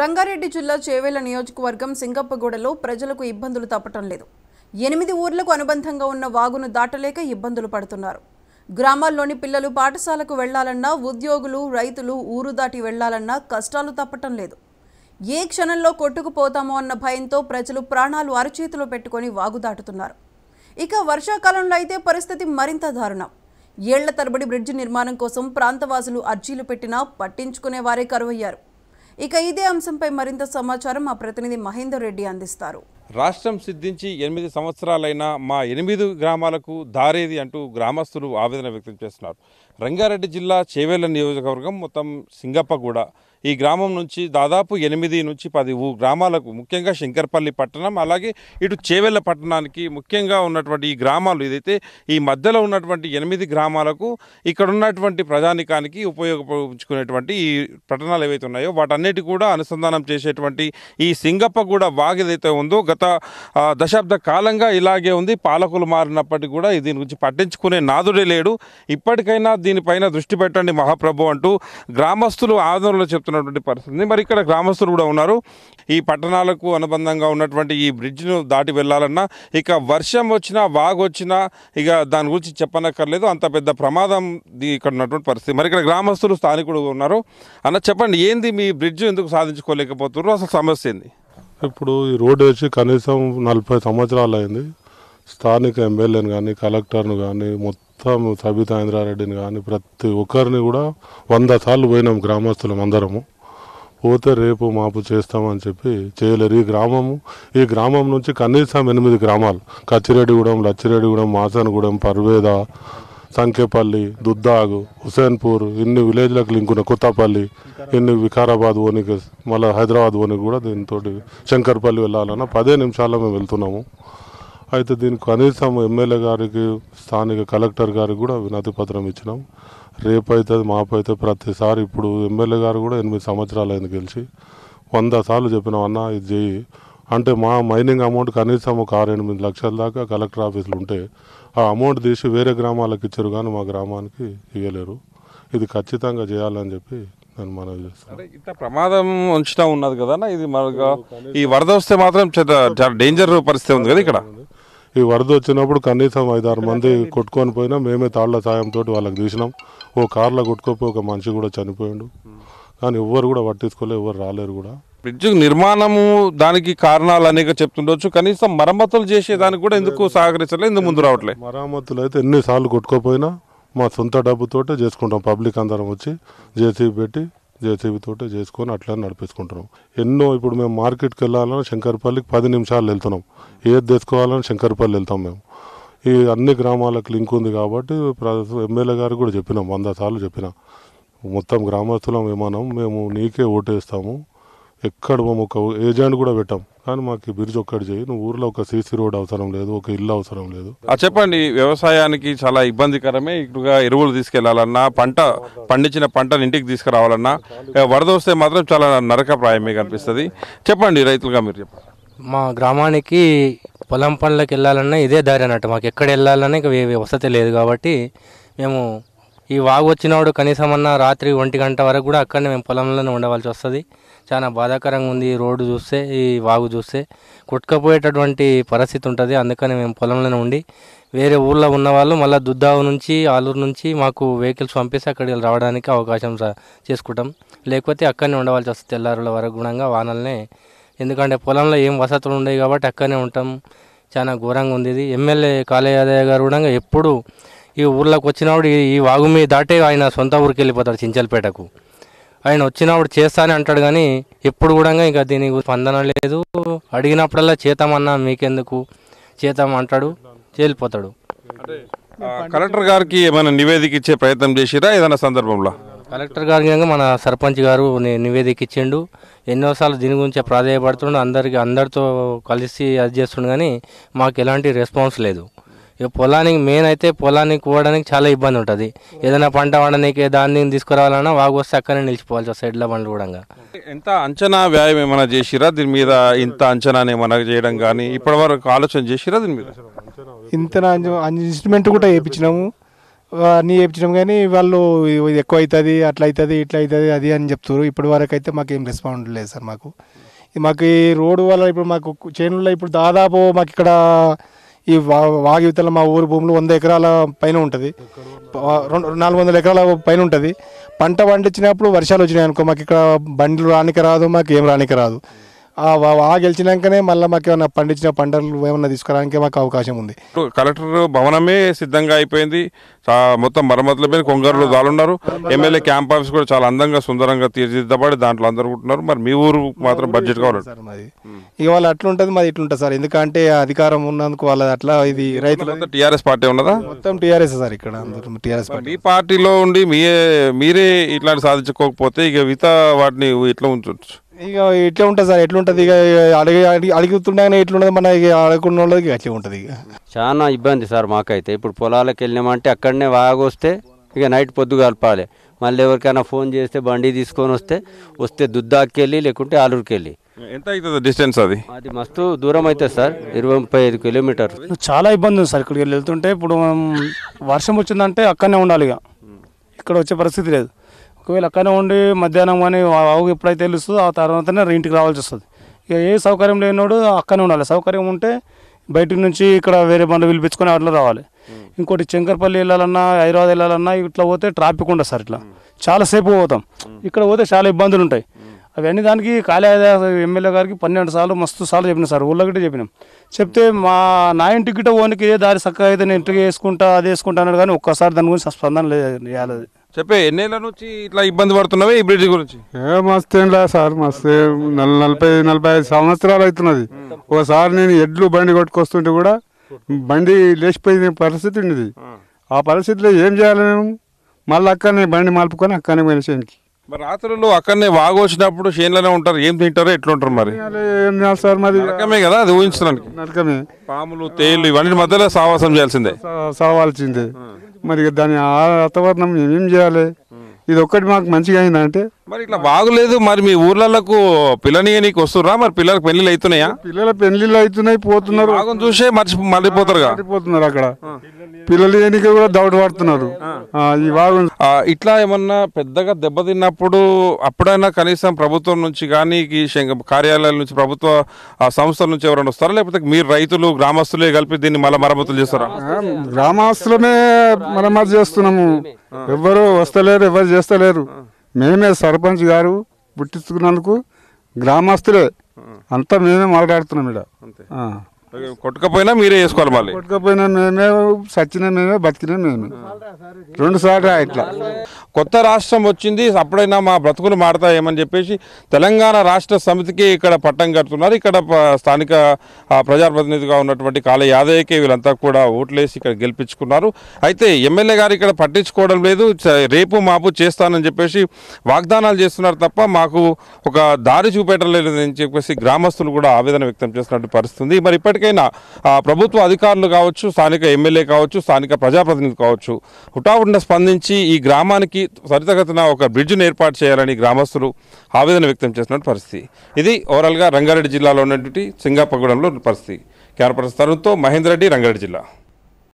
రంగారెడ్డి జిల్లా చేవేల నియోజకవర్గం సింగప్పగూడలో ప్రజలకు ఇబ్బందులు తప్పటం లేదు ఎనిమిది ఊర్లకు అనుబంధంగా ఉన్న వాగును దాటలేక ఇబ్బందులు పడుతున్నారు గ్రామాల్లోని పిల్లలు పాఠశాలకు వెళ్లాలన్నా ఉద్యోగులు రైతులు ఊరు దాటి వెళ్లాలన్నా కష్టాలు తప్పటం లేదు ఏ క్షణంలో కొట్టుకుపోతామో అన్న భయంతో ప్రజలు ప్రాణాలు అరచేతిలో పెట్టుకొని వాగు దాటుతున్నారు ఇక వర్షాకాలంలో అయితే పరిస్థితి మరింత దారుణం ఏళ్ల తరబడి బ్రిడ్జి నిర్మాణం కోసం ప్రాంతవాసులు అర్జీలు పెట్టినా పట్టించుకునే వారే కరువయ్యారు ఇక ఇదే అంశంపై మరింత సమాచారం మా ప్రతినిధి మహేందర్ రెడ్డి అందిస్తారు రాష్ట్రం సిద్ధించి ఎనిమిది సంవత్సరాలైన మా ఎనిమిది గ్రామాలకు దారేది అంటూ గ్రామస్తులు ఆవేదన వ్యక్తం చేస్తున్నారు రంగారెడ్డి జిల్లా చేవేళ్ల నియోజకవర్గం మొత్తం సింగప్పగూడ ఈ గ్రామం నుంచి దాదాపు ఎనిమిది నుంచి పది గ్రామాలకు ముఖ్యంగా శంకర్పల్లి పట్టణం అలాగే ఇటు చేవెళ్ళ పట్టణానికి ముఖ్యంగా ఉన్నటువంటి ఈ గ్రామాలు ఇదైతే ఈ మధ్యలో ఉన్నటువంటి ఎనిమిది గ్రామాలకు ఇక్కడ ఉన్నటువంటి ప్రజానికానికి ఉపయోగించుకునేటువంటి ఈ పట్టణాలు ఏవైతే ఉన్నాయో వాటన్నిటి కూడా అనుసంధానం చేసేటువంటి ఈ సింగప్ప కూడా ఏదైతే ఉందో గత దశాబ్ద కాలంగా ఇలాగే ఉంది పాలకులు మారినప్పటికీ కూడా దీని గురించి పట్టించుకునే నాదుడే లేడు ఇప్పటికైనా దీనిపైన దృష్టి పెట్టండి మహాప్రభు అంటూ గ్రామస్తులు ఆందోళన చెప్తున్నారు జరుగుతున్నటువంటి పరిస్థితి మరి ఇక్కడ గ్రామస్తులు కూడా ఉన్నారు ఈ పట్టణాలకు అనుబంధంగా ఉన్నటువంటి ఈ బ్రిడ్జ్ను దాటి వెళ్ళాలన్నా ఇక వర్షం వచ్చినా వచ్చినా ఇక దాని గురించి చెప్పనక్కర్లేదు అంత పెద్ద ప్రమాదం ఇక్కడ ఉన్నటువంటి పరిస్థితి మరి ఇక్కడ గ్రామస్తులు స్థానికుడు ఉన్నారు అన్న చెప్పండి ఏంది మీ బ్రిడ్జ్ ఎందుకు సాధించుకోలేకపోతున్నారు అసలు సమస్య ఏంది ఇప్పుడు ఈ రోడ్డు వచ్చి కనీసం నలభై సంవత్సరాలు అయింది స్థానిక ఎమ్మెల్యేను కానీ కలెక్టర్ను కానీ మొత్తం మొత్తం సబితా ఇంద్రారెడ్డిని కానీ ప్రతి ఒక్కరిని కూడా వంద సార్లు పోయినాం గ్రామస్తులం అందరము పోతే రేపు మాపు చేస్తామని చెప్పి చేయలేరు ఈ గ్రామము ఈ గ్రామం నుంచి కనీసం ఎనిమిది గ్రామాలు కచ్చిరెడ్డిగూడెం లచ్చిరెడ్డిగూడెం మాసనగూడెం పర్వేద సంకేపల్లి దుద్దాగు హుసేన్పూర్ ఇన్ని విలేజ్లకు లింక్ కొత్తపల్లి ఇన్ని వికారాబాద్ ఓనికి మళ్ళీ హైదరాబాద్ ఓనికి కూడా దీనితోటి శంకర్పల్లి వెళ్ళాలన్నా పదే నిమిషాల్లో మేము వెళ్తున్నాము అయితే దీనికి కనీసం ఎమ్మెల్యే గారికి స్థానిక కలెక్టర్ గారికి కూడా వినతి పత్రం ఇచ్చినాం రేపైతుంది మాపైతే ప్రతిసారి ఇప్పుడు ఎమ్మెల్యే గారు కూడా ఎనిమిది సంవత్సరాలు అయింది గెలిచి వంద సార్లు చెప్పినాం అన్న ఇది చేయి అంటే మా మైనింగ్ అమౌంట్ కనీసం ఒక ఆరు ఎనిమిది లక్షల దాకా కలెక్టర్ ఆఫీసులు ఉంటే ఆ అమౌంట్ తీసి వేరే గ్రామాలకు ఇచ్చారు కానీ మా గ్రామానికి ఇవ్వలేరు ఇది ఖచ్చితంగా చేయాలని చెప్పి నేను మనవి చేస్తాను ఇంత ప్రమాదం ఉంచడం ఉన్నది కదా ఇది మనకు ఈ వరద వస్తే మాత్రం చాలా డేంజర్ పరిస్థితి ఉంది కదా ఇక్కడ ఈ వరద వచ్చినప్పుడు కనీసం ఐదు ఆరు మంది కొట్టుకొని పోయినా మేమే తాళ్ల సాయంతో వాళ్ళకి తీసినాం ఓ కార్లో కొట్టుకోపోయి ఒక మనిషి కూడా చనిపోయాడు కానీ ఎవ్వరు కూడా పట్టించుకోలేదు ఎవరు రాలేరు కూడా బ్రిడ్జ్ నిర్మాణము దానికి కారణాలు అనేక చెప్తుండొచ్చు కనీసం మరమ్మతులు చేసేదానికి కూడా ఎందుకు సహకరించలే ఎందుకు ముందు రావట్లేదు మరమ్మతులు అయితే ఎన్నిసార్లు కొట్టుకోపోయినా మా సొంత డబ్బుతో చేసుకుంటాం పబ్లిక్ అందరం వచ్చి జేసీబీ పెట్టి జేసీబీతో చేసుకొని అట్లా నడిపించుకుంటున్నాం ఎన్నో ఇప్పుడు మేము మార్కెట్కి వెళ్ళాలని శంకర్పల్లికి పది నిమిషాలు వెళ్తున్నాం ఏది తెచ్చుకోవాలని శంకర్పల్లి వెళ్తాం మేము ఈ అన్ని గ్రామాలకు లింక్ ఉంది కాబట్టి ఎమ్మెల్యే గారు కూడా చెప్పినాం వంద సార్లు చెప్పిన మొత్తం గ్రామస్తులం విమానం మేము నీకే ఓటేస్తాము ఎక్కడ మేము ఒక ఏజెంట్ కూడా పెట్టాం కానీ మాకు బ్రిడ్జ్ ఒక్కటి చేయి నువ్వు ఊర్లో ఒక సీసీ రోడ్ అవసరం లేదు ఒక ఇల్లు అవసరం లేదు చెప్పండి వ్యవసాయానికి చాలా ఇబ్బందికరమే ఇక్కడగా ఎరువులు తీసుకెళ్లాలన్నా పంట పండించిన పంటను ఇంటికి తీసుకురావాలన్నా వరద వస్తే మాత్రం చాలా నరకప్రాయమే కనిపిస్తుంది చెప్పండి రైతులుగా మీరు చెప్పండి మా గ్రామానికి పొలం పనులకు వెళ్ళాలన్నా ఇదే దారి అన్నట్టు మాకు ఎక్కడ వెళ్ళాలన్నా వసతి లేదు కాబట్టి మేము ఈ వాగు వచ్చినప్పుడు కనీసం అన్న రాత్రి ఒంటి గంట వరకు కూడా అక్కడనే మేము పొలంలోనే ఉండవలసి వస్తుంది చాలా బాధాకరంగా ఉంది ఈ రోడ్డు చూస్తే ఈ వాగు చూస్తే కొట్టుకపోయేటటువంటి పరిస్థితి ఉంటుంది అందుకని మేము పొలంలోనే ఉండి వేరే ఊళ్ళో ఉన్న వాళ్ళు మళ్ళీ దుద్దావు నుంచి ఆలూరు నుంచి మాకు వెహికల్స్ పంపిస్తే అక్కడికి రావడానికి అవకాశం చేసుకుంటాం లేకపోతే అక్కడనే ఉండవలసి వస్తుంది తెల్లారుల వరకు గుణంగా వానల్నే ఎందుకంటే పొలంలో ఏం వసతులు ఉండవు కాబట్టి అక్కడనే ఉంటాం చాలా ఘోరంగా ఉంది ఇది ఎమ్మెల్యే కాళయాదయ్య గారు కూడా ఎప్పుడు ఈ ఊళ్ళోకి వచ్చినప్పుడు ఈ వాగు మీద దాటే ఆయన సొంత ఊరికి వెళ్ళిపోతాడు చించలపేటకు ఆయన వచ్చినప్పుడు చేస్తా అని అంటాడు కానీ ఎప్పుడు కూడా ఇంకా దీనికి స్పందన లేదు అడిగినప్పుడల్లా చేతామన్నా మీకెందుకు చేతాం అంటాడు చేలిపోతాడు కలెక్టర్ గారికి ఏమైనా నివేదిక ఇచ్చే ప్రయత్నం చేసిరా ఏదైనా సందర్భంలో కలెక్టర్ గారికి మన సర్పంచ్ గారు నివేదిక ఇచ్చిండు ఎన్నోసార్లు దీని గురించి ప్రాధాయపడుతుండు అందరికి అందరితో కలిసి అది చేస్తుండు కానీ మాకు ఎలాంటి రెస్పాన్స్ లేదు ఇక పొలానికి మెయిన్ అయితే పొలానికి పోవడానికి చాలా ఇబ్బంది ఉంటుంది ఏదైనా పంట పండడానికి దాన్ని తీసుకురావాలన్నా వాగు వస్తే అక్కడనే నిలిచిపోవాలి సార్ సైడ్ల బండ్లు కూడా ఎంత అంచనా వ్యాయం ఏమైనా చేసిరా దీని మీద ఇంత అంచనా ఏమైనా చేయడం కానీ ఇప్పటి వరకు ఆలోచన చేసిరా దీని మీద ఇంత ఇన్స్ట్రుమెంట్ కూడా వేయించినాము అన్నీ వేయించినాం కానీ వాళ్ళు ఎక్కువ అవుతుంది అట్లా అవుతుంది ఇట్లా అవుతుంది అది అని చెప్తారు ఇప్పటి వరకు అయితే మాకు ఏం రెస్పాండ్ లేదు సార్ మాకు మాకు ఈ రోడ్డు వల్ల ఇప్పుడు మాకు చేనుల్లో ఇప్పుడు దాదాపు మాకు ఇక్కడ ఈ వాగివితల మా ఊరు భూములు వంద ఎకరాల పైన ఉంటుంది రెండు నాలుగు వందల ఎకరాల పైన ఉంటుంది పంట పండించినప్పుడు వర్షాలు వచ్చినాయి అనుకో మాకు ఇక్కడ బండ్లు రానికి రాదు మాకు ఏం రానికి రాదు ఆ గెలిచినాకనే మళ్ళీ మాకు ఏమైనా పండించిన పంటలు ఏమైనా తీసుకురావడానికి మాకు అవకాశం ఉంది కలెక్టర్ భవనమే సిద్ధంగా అయిపోయింది మొత్తం మరమ్మతుల మీద కొంగర్లు దాలున్నారు ఎమ్మెల్యే క్యాంప్ ఆఫీస్ కూడా చాలా అందంగా సుందరంగా తీర్చిదిద్దబడి దాంట్లో అందరు ఉంటున్నారు మరి మీ ఊరు మాత్రం బడ్జెట్ కావాలి సార్ మాది ఇవాళ వాళ్ళు అట్లుంటుంది మాది ఇట్లుంటుంది సార్ ఎందుకంటే అధికారం ఉన్నందుకు వాళ్ళది అట్లా ఇది రైతులు టీఆర్ఎస్ పార్టీ ఉన్నదా మొత్తం టీఆర్ఎస్ సార్ ఇక్కడ అందరూ టీఆర్ఎస్ పార్టీ మీ పార్టీలో ఉండి మీరే మీరే ఇట్లాంటి సాధించుకోకపోతే ఇక మిగతా వాటిని ఇట్లా ఉంచవచ్చు ఇక ఇట్లా ఉంటుంది సార్ ఉంటుంది ఇక అడిగి అడిగి అడుగుతుండగానే ఎట్లుంటుంది మన ఇక అడగకుండా వాళ్ళకి అట్లా ఉంటుంది ఇక చాలా ఇబ్బంది సార్ మాకైతే ఇప్పుడు పొలాలకు వెళ్ళినామంటే అక్కడనే వాగొస్తే ఇక నైట్ పొద్దు కలపాలి మళ్ళీ ఎవరికైనా ఫోన్ చేస్తే బండి తీసుకొని వస్తే వస్తే దుద్దాకెళ్ళి లేకుంటే వెళ్ళి ఎంత అవుతుంది డిస్టెన్స్ అది అది మస్తు దూరం అవుతుంది సార్ ఇరవై ముప్పై ఐదు కిలోమీటర్ చాలా ఇబ్బంది ఉంది సార్ ఇక్కడికి వెళ్తుంటే ఇప్పుడు మనం వర్షం వచ్చిందంటే అక్కడనే ఉండాలి ఇక ఇక్కడ వచ్చే పరిస్థితి లేదు ఒకవేళ అక్కడనే ఉండి మధ్యాహ్నం కానీ ఆవు ఎప్పుడైతే తెలుస్తుందో ఆ తర్వాతనే ఇంటికి రావాల్సి వస్తుంది ఇక ఏ సౌకర్యం లేనోడు అక్కడనే ఉండాలి సౌకర్యం ఉంటే బయట నుంచి ఇక్కడ వేరే బండ్లు పిలిపించుకొని అట్లా రావాలి ఇంకోటి శంకర్పల్లి వెళ్ళాలన్నా హైదరాబాద్ వెళ్ళాలన్నా ఇట్లా పోతే ట్రాఫిక్ ఉండదు సార్ ఇట్లా చాలాసేపు పోతాం ఇక్కడ పోతే చాలా ఇబ్బందులు ఉంటాయి అవన్నీ దానికి కాళీ ఎమ్మెల్యే గారికి పన్నెండు సార్లు మస్తు సార్లు చెప్పిన సార్ ఊళ్ళోకి చెప్పినాం చెప్తే మా నా ఇంటికి పోనీకి ఏ దారి చక్కగా అయితే నేను ఇంటికి వేసుకుంటా అది వేసుకుంటా అన్నాడు కానీ ఒక్కసారి దాని గురించి స్పందన లేదు చెప్పే ఎన్నేళ్ళ నుంచి ఇట్లా ఇబ్బంది పడుతున్నావే ఈ బ్రిడ్జ్ గురించి ఏ మస్తు ఏం లేదు సార్ మస్తు ఏం నలభై నలభై ఐదు సంవత్సరాలు అవుతున్నది ఒకసారి నేను ఎడ్లు బండి కొట్టుకొస్తుంటే కూడా బండి లేచిపోయిన పరిస్థితి ఉండేది ఆ పరిస్థితిలో ఏం చేయాలి మేము మళ్ళీ అక్కడనే బండి మలుపుకొని అక్కడనే పోయిన చేయడానికి మరి రాత్రులు అక్కడనే వాగు వచ్చినప్పుడు చేనులోనే ఉంటారు ఏం తింటారో ఎట్లా ఉంటారు మరి ఏం చేయాలి సార్ మరి నరకమే కదా అది ఊహించడానికి నరకమే పాములు తేళ్లు ఇవన్నీ మధ్యలో సావాసం చేయాల్సిందే సావాల్సిందే మరి దాని ఆ వాతావరణం ఏమేమి చేయాలి ఇది ఒక్కటి మాకు మంచిగా అయిందంటే మరి ఇట్లా బాగులేదు మరి మీ ఊర్లకు పిల్లనీయనికి వస్తురా మరి పిల్లలకు పెళ్లి అవుతున్నాయా పిల్లల పెళ్లిళ్ళు అవుతున్నాయి పోతున్నారు చూసే మర్చి మళ్ళీపోతారు మరిపోతున్నారు అక్కడ పిల్లలు ఎన్నిక కూడా డౌట్ పడుతున్నారు ఈ ఇట్లా ఏమన్నా పెద్దగా దెబ్బతిన్నప్పుడు అప్పుడైనా కనీసం ప్రభుత్వం నుంచి కానీ ఈ శంఖ- కార్యాలయాల నుంచి ప్రభుత్వ ఆ, సంస్థల నుంచి ఎవరైనా వస్తారా లేకపోతే మీరు రైతులు గ్రామస్తులే కలిపి దీన్ని మళ్ళీ మరమ్మతులు చేస్తారా గ్రామస్తులమే మరమ్మతు చేస్తున్నాము ఎవ్వరు వస్తలేరు ఎవరు చేస్తలేరు మేమే సర్పంచ్ గారు పుట్టించుకున్నందుకు గ్రామస్తులే అంతా మేమే మాట్లాడుతున్నాం ఇక్కడ కొట్టుకపోయినా మీరే చేసుకోవాలి మళ్ళీ కొట్టుకపోయినా మేమే సచ్చిన మేమే బతికినా మేమే రెండు సార్లు ఇట్లా కొత్త రాష్ట్రం వచ్చింది అప్పుడైనా మా బ్రతుకులు మారతాయేమని చెప్పేసి తెలంగాణ రాష్ట్ర సమితికి ఇక్కడ పట్టం కడుతున్నారు ఇక్కడ స్థానిక ప్రజాప్రతినిధిగా ఉన్నటువంటి కాళ యాదయ్యకి వీళ్ళంతా కూడా ఓట్లేసి ఇక్కడ గెలిపించుకున్నారు అయితే ఎమ్మెల్యే గారు ఇక్కడ పట్టించుకోవడం లేదు రేపు మాపు చేస్తానని చెప్పేసి వాగ్దానాలు చేస్తున్నారు తప్ప మాకు ఒక దారి చూపెట్టలేదు అని చెప్పేసి గ్రామస్తులు కూడా ఆవేదన వ్యక్తం చేస్తున్నట్టు పరిస్థితుంది మరి ఇప్పటికీ ఆ ప్రభుత్వ అధికారులు కావచ్చు స్థానిక ఎమ్మెల్యే కావచ్చు స్థానిక ప్రజాప్రతినిధి కావచ్చు హుటాహుటిన స్పందించి ఈ గ్రామానికి త్వరితగతిన ఒక బ్రిడ్జ్ను ఏర్పాటు చేయాలని గ్రామస్తులు ఆవేదన వ్యక్తం చేస్తున్న పరిస్థితి ఇది ఓవరాల్గా రంగారెడ్డి జిల్లాలో ఉన్నటువంటి సింగాపగూడెంలో పరిస్థితి క్యారపర్స్ తరుణ్తో మహేందర్ రెడ్డి రంగారెడ్డి జిల్లా